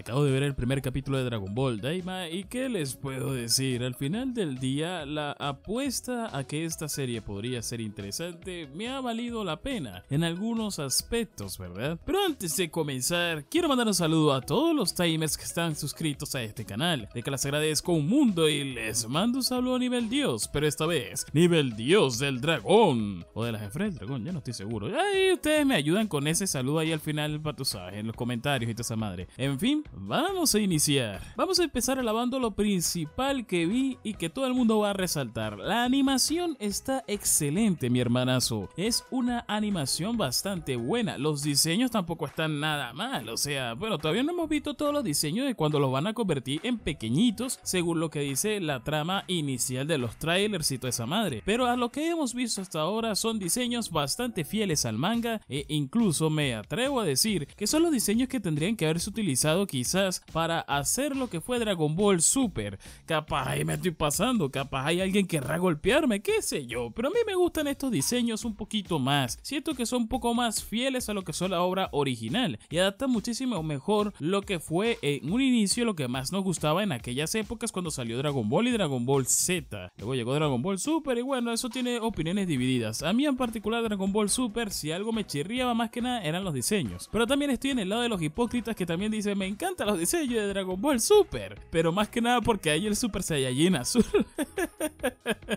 acabo de ver el primer capítulo de Dragon Ball Daima y que les puedo decir, al final del día la apuesta a que esta serie podría ser interesante me ha valido la pena en algunos aspectos, ¿verdad? Pero antes de comenzar, quiero mandar un saludo a todos los timers que están suscritos a este canal, de que les agradezco un mundo y les mando un saludo a nivel dios, pero esta vez, nivel dios del dragón, o de la Jefra del dragón, ya no estoy seguro. Ahí ustedes me ayudan con ese saludo ahí al final, para tú en los comentarios y toda esa madre. En fin, Vamos a iniciar. Vamos a empezar alabando lo principal que vi y que todo el mundo va a resaltar. La animación está excelente, mi hermanazo. Es una animación bastante buena. Los diseños tampoco están nada mal. O sea, bueno, todavía no hemos visto todos los diseños de cuando los van a convertir en pequeñitos, según lo que dice la trama inicial de los trailers y toda esa madre. Pero a lo que hemos visto hasta ahora son diseños bastante fieles al manga e incluso me atrevo a decir que son los diseños que tendrían que haberse utilizado aquí quizás para hacer lo que fue Dragon Ball Super. Capaz ahí me estoy pasando, capaz hay alguien querrá golpearme, qué sé yo, pero a mí me gustan estos diseños un poquito más. Siento que son un poco más fieles a lo que son la obra original y adaptan muchísimo mejor lo que fue en un inicio lo que más nos gustaba en aquellas épocas cuando salió Dragon Ball y Dragon Ball Z. Luego llegó Dragon Ball Super y bueno, eso tiene opiniones divididas. A mí en particular Dragon Ball Super, si algo me chirriaba más que nada eran los diseños. Pero también estoy en el lado de los hipócritas que también dicen, me encanta los diseños de Dragon Ball Super, pero más que nada porque hay el Super Saiyajin azul.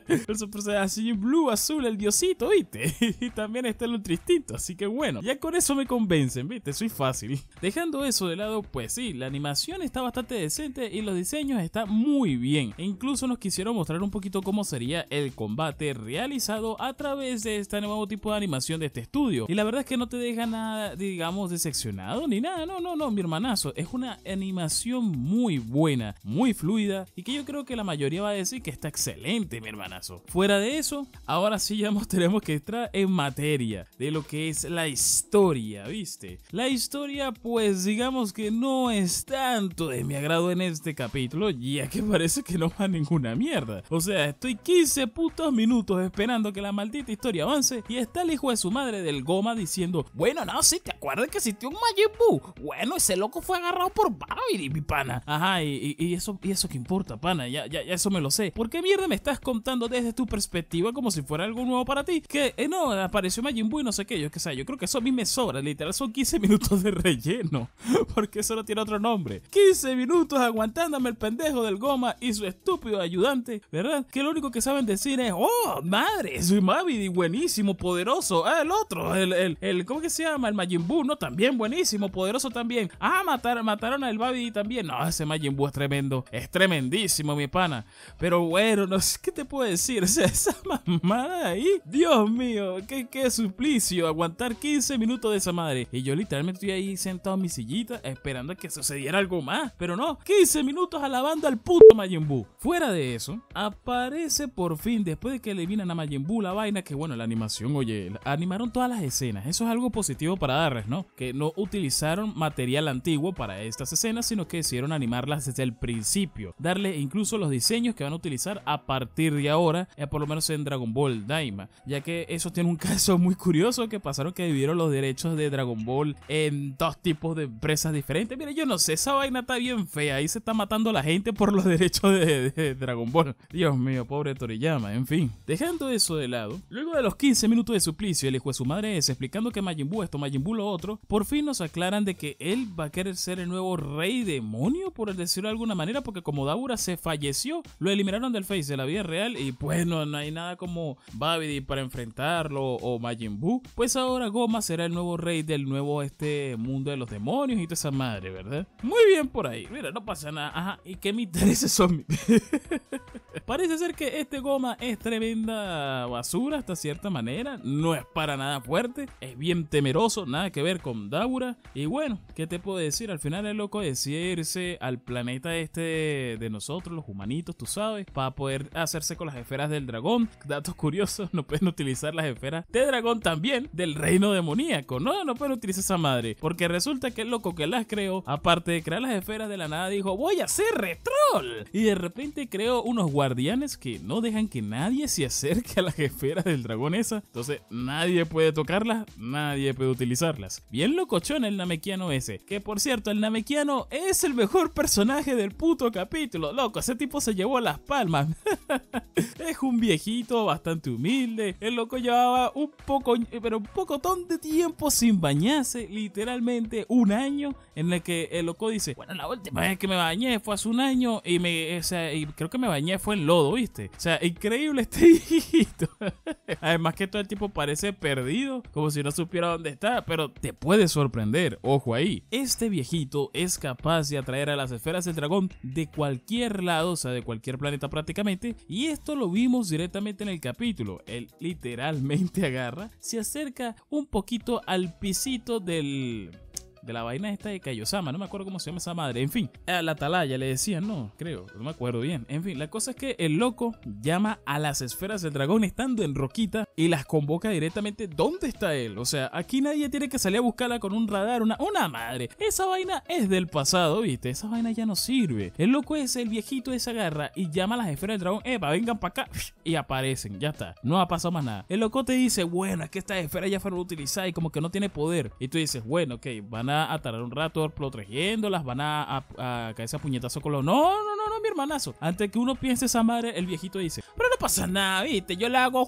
el Super Saiyajin Blue azul, el diosito, ¿viste? y también está el Ultra así que bueno, ya con eso me convencen, ¿viste? Soy fácil. Dejando eso de lado, pues sí, la animación está bastante decente y los diseños están muy bien. E incluso nos quisieron mostrar un poquito cómo sería el combate realizado a través de este nuevo tipo de animación de este estudio. Y la verdad es que no te deja nada, digamos, decepcionado ni nada. No, no, no, mi hermanazo una animación muy buena, muy fluida y que yo creo que la mayoría va a decir que está excelente, mi hermanazo. Fuera de eso, ahora sí ya tenemos que entrar en materia de lo que es la historia, ¿viste? La historia, pues digamos que no es tanto de mi agrado en este capítulo, ya que parece que no va ninguna mierda. O sea, estoy 15 putos minutos esperando que la maldita historia avance y está el hijo de su madre del goma diciendo, bueno, no, si sí, te acuerdas que existió un Majin Bueno, ese loco fue agarrado por Mavidi, mi pana. Ajá, y, eso, y eso que importa, pana. Ya, ya, ya eso me lo sé. ¿Por qué mierda me estás contando desde tu perspectiva como si fuera algo nuevo para ti? Que eh, no, apareció Majin Buu y no sé qué. Yo que sé, yo creo que eso a mí me sobra. Literal, son 15 minutos de relleno. Porque eso no tiene otro nombre. 15 minutos aguantándome el pendejo del goma y su estúpido ayudante, ¿verdad? Que lo único que saben decir es, oh, madre, soy Mavidi, buenísimo, poderoso. Ah, el otro, el, el, el, ¿cómo que se llama? El Majin Buu, no, también buenísimo, poderoso también. Ah, matar, mataron al Babi también. No, ese Majin es tremendo. Es tremendísimo, mi pana. Pero bueno, no sé qué te puedo decir. esa mamada ahí. Dios mío, qué, qué suplicio. Aguantar 15 minutos de esa madre. Y yo literalmente estoy ahí sentado en mi sillita esperando a que sucediera algo más. Pero no, 15 minutos alabando al puto Majin Fuera de eso, aparece por fin después de que eliminan a Majin la vaina. Que bueno, la animación, oye, animaron todas las escenas. Eso es algo positivo para darles, ¿no? Que no utilizaron material antiguo para estas escenas, sino que decidieron animarlas desde el principio, darle incluso los diseños que van a utilizar a partir de ahora, eh, por lo menos en Dragon Ball Daima, ya que eso tiene un caso muy curioso que pasaron que dividieron los derechos de Dragon Ball en dos tipos de empresas diferentes. Mira, yo no sé, esa vaina está bien fea, ahí se está matando la gente por los derechos de, Dragon Ball. Dios mío, pobre Toriyama, en fin. Dejando eso de lado, luego de los 15 minutos de suplicio, el hijo de su madre es explicando que Majin Buu esto, Majin Buu lo otro, por fin nos aclaran de que él va a querer ser el nuevo rey demonio, por decirlo de alguna manera, porque como Daura se falleció, lo eliminaron del Face de la vida real y pues no, hay nada como Babidi para enfrentarlo o Majin Buu. Pues ahora Goma será el nuevo rey del nuevo este mundo de los demonios y toda esa madre, ¿verdad? Muy bien por ahí, mira, no pasa nada. Ajá, ¿y qué me interesa son. Parece ser que este Goma es tremenda basura hasta cierta manera, no es para nada fuerte, es bien temeroso, nada que ver con Daura. Y bueno, ¿qué te puedo decir? Al final el loco decide irse al planeta este de, nosotros, los humanitos, tú sabes, para poder hacerse con las esferas del dragón. Datos curiosos, no pueden utilizar las esferas de dragón también del reino demoníaco. No, no pueden utilizar esa madre. Porque resulta que el loco que las creó, aparte de crear las esferas de la nada, dijo, voy a ser retrol. Y de repente creó unos guardianes que no dejan que nadie se acerque a las esferas del dragón esa. Entonces nadie puede tocarlas, nadie puede utilizarlas. Bien locochón el namequiano ese. Que por cierto, el namequiano Mequiano es el mejor personaje del puto capítulo. Loco, ese tipo se llevó las palmas. es un viejito bastante humilde. El loco llevaba un poco, pero un pocotón de tiempo sin bañarse. Literalmente un año en el que el loco dice, bueno, la última vez que me bañé fue hace un año y me, y creo que me bañé fue en lodo, ¿viste? O sea, increíble este viejito. Además que todo el tipo parece perdido, como si no supiera dónde está, pero te puede sorprender. Ojo ahí. Este viejito es capaz de atraer a las esferas del dragón de cualquier lado, o sea, de cualquier planeta prácticamente. Y esto lo vimos directamente en el capítulo. Él literalmente agarra, se acerca un poquito al pisito del, de la vaina esta de Kaiosama, no me acuerdo cómo se llama esa madre. En fin, a la atalaya le decían, no, creo, no me acuerdo bien. En fin, la cosa es que el loco llama a las esferas del dragón estando en Roquita y las convoca directamente. ¿Dónde está él? O sea, aquí nadie tiene que salir a buscarla con un radar, una, una madre. Esa vaina es del pasado, ¿viste? Esa vaina ya no sirve. El loco es el viejito de esa garra y llama a las esferas del dragón, epa, vengan para acá y aparecen, ya está. No ha pasado más nada. El loco te dice, bueno, es que estas esferas ya fueron utilizadas y como que no tiene poder. Y tú dices, bueno, ok, van a a tardar un rato protegiéndolas, van a, a, caerse a puñetazo con los. No, no, no, no, mi hermanazo. Antes que uno piense esa madre, el viejito dice: Pero no pasa nada, viste, yo la hago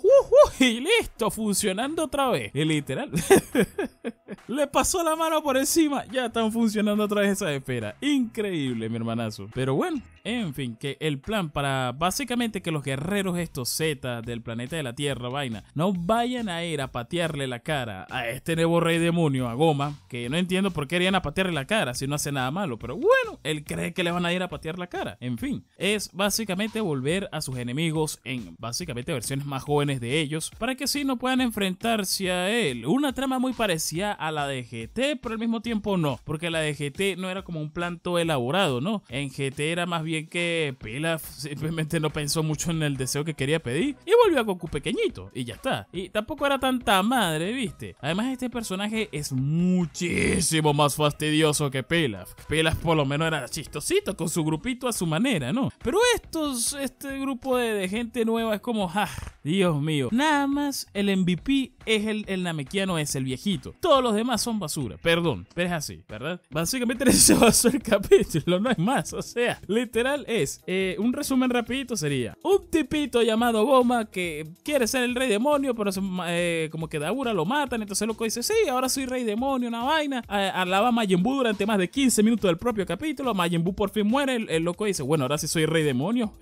y listo, funcionando otra vez. Y literal. Le pasó la mano por encima. Ya están funcionando otra vez esa esfera Increíble, mi hermanazo. Pero bueno, en fin, que el plan para básicamente que los guerreros estos Z del planeta de la Tierra, vaina, no vayan a ir a patearle la cara a este nuevo rey demonio, a Goma, que no entiendo por qué irían a patearle la cara si no hace nada malo, pero bueno, él cree que le van a ir a patear la cara. En fin, es básicamente volver a sus enemigos en básicamente versiones más jóvenes de ellos para que así no puedan enfrentarse a él. Una trama muy parecida a a la de GT, pero al mismo tiempo no, porque la de GT no era como un plan todo elaborado, ¿no? En GT era más bien que Pilaf simplemente no pensó mucho en el deseo que quería pedir y volvió a Goku pequeñito y ya está. Y tampoco era tanta madre, ¿viste? Además este personaje es muchísimo más fastidioso que Pilaf. Pilaf por lo menos era chistosito con su grupito a su manera, ¿no? Pero estos, este grupo de, gente nueva es como, ah, Dios mío, nada más el MVP es el, el namequiano, es el viejito. Todos los demás son basura. Perdón, pero es así, ¿verdad? Básicamente se basó el capítulo, no es más. O sea, literal es, eh, un resumen rapidito sería, un tipito llamado Goma que quiere ser el rey demonio, pero eh, como que Dabura lo matan, entonces el loco dice, sí, ahora soy rey demonio, una vaina. hablaba a Majin durante más de 15 minutos del propio capítulo, Majin Buu por fin muere, el, loco dice, bueno, ahora sí soy rey demonio.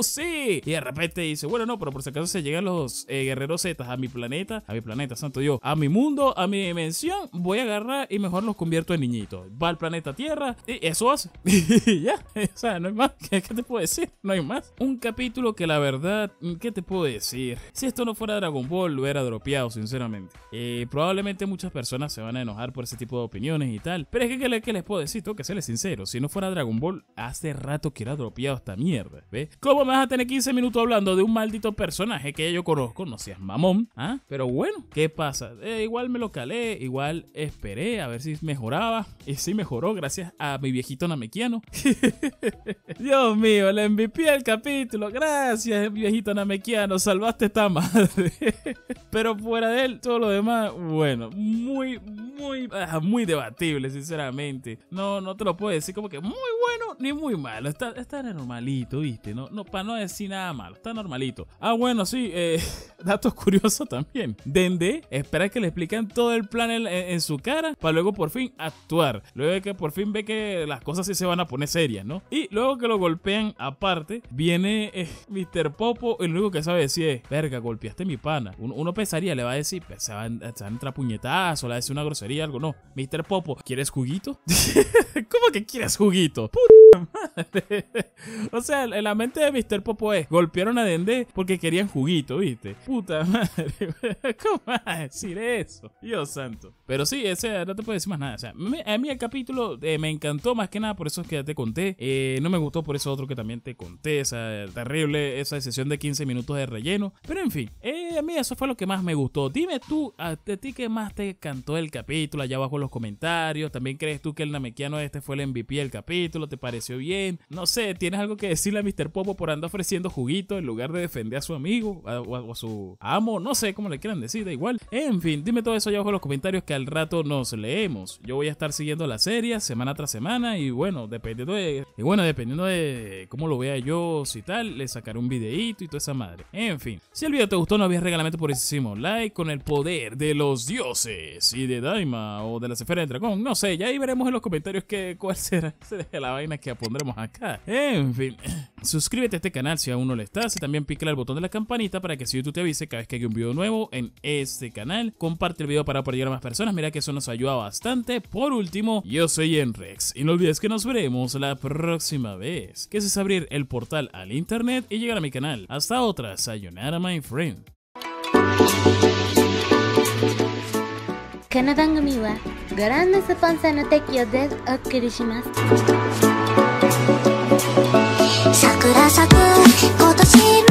¡Sí! Y de repente dice, bueno, no, pero por si acaso se llegan los eh, guerreros Z a mi planeta, a mi planeta, santo yo a mi mundo, a mi dimensión voy a agarrar y mejor los convierto en niñitos. Va al planeta Tierra y eso hace. y ya, o sea, no hay más. ¿Qué, te puedo decir? No hay más. Un capítulo que la verdad, ¿qué te puedo decir? Si esto no fuera Dragon Ball, lo hubiera dropeado, sinceramente. Eh, probablemente muchas personas se van a enojar por ese tipo de opiniones y tal. Pero es que, ¿qué, les puedo decir? Tengo que serles sincero. Si no fuera Dragon Ball, hace rato que era dropeado esta mierda. ¿Ves? ¿Cómo me vas a tener 15 minutos hablando de un maldito personaje que yo conozco? No seas mamón. ¿Ah? Pero bueno, ¿qué pasa? Eh, igual me lo calé, igual esperé a ver si mejoraba. Y sí mejoró gracias a mi viejito namequiano. Dios mío, le MVP el capítulo. Gracias, viejito namequiano. Salvaste esta madre. Pero fuera de él, todo lo demás, bueno, muy, muy, ah, muy debatible, sinceramente. No, no te lo puedo decir como que muy bueno ni muy malo. Está, está normalito, ¿viste? No, no, para no decir nada malo. Está normalito. Ah, bueno, sí. Eh, datos curiosos también. Dende espera que le expliquen todo el plan en, e-, en su cara para luego por fin actuar. Luego de que por fin ve que las cosas sí se van a poner serias, ¿no? Y luego que lo golpean aparte, viene eh, Mr. Popo y lo único que sabe decir es, verga, golpeaste mi pana. Uno, pesaría, pensaría, le va a decir, pues, se va, a entrar puñetazo, le va a decir una grosería, algo. No, Mr. Popo, ¿quieres juguito? ¿Cómo que quieres juguito? Puta madre. o sea, en la mente de Mr. Popo es, golpearon a Dende porque querían juguito, ¿viste? Puta madre. ¿Cómo vas a decir eso? Dios santo. Pero sí, ese, no te puedo decir más nada. O sea, a mí el capítulo eh, me encantó más que nada por eso es que ya te conté. Eh, no me gustó por eso otro que también te conté. Esa terrible, esa sesión de 15 minutos de relleno. Pero en fin, eh, a mí eso fue lo que más me gustó. Dime tú, a, ti qué más te encantó el capítulo, allá abajo en los comentarios. ¿También crees tú que el namequiano este fue el MVP del capítulo? ¿Te pareció bien? No sé, ¿tienes algo que decirle a Mr. Popo por andar ofreciendo juguito en lugar de defender a su amigo o, a, su amo? No sé cómo le quieran decir, da igual. En fin, dime todo eso allá abajo en los comentarios que al rato nos leemos. Yo voy a estar siguiendo la serie semana tras semana y bueno, dependiendo de, y bueno, dependiendo de cómo lo vea yo si tal, le sacaré un videito y toda esa madre. En fin, si el video te gustó no olvides regalamente por hicimos like con el poder de los dioses y de Daima o de la esferas del dragón, no sé, ya ahí veremos en los comentarios que, cuál será, la vaina que pondremos acá. En fin, suscríbete a este canal si aún no lo estás y también pícale al botón de la campanita para que si YouTube te avise cada vez que hay un video nuevo en este canal. Comparte el video para apoyar a más personas mira que eso nos ayuda bastante. Por último, yo soy Enrex y no olvides que nos veremos la próxima vez, que es abrir el portal al internet y llegar a mi canal. Hasta otra, sayonara my friend. kotoshi.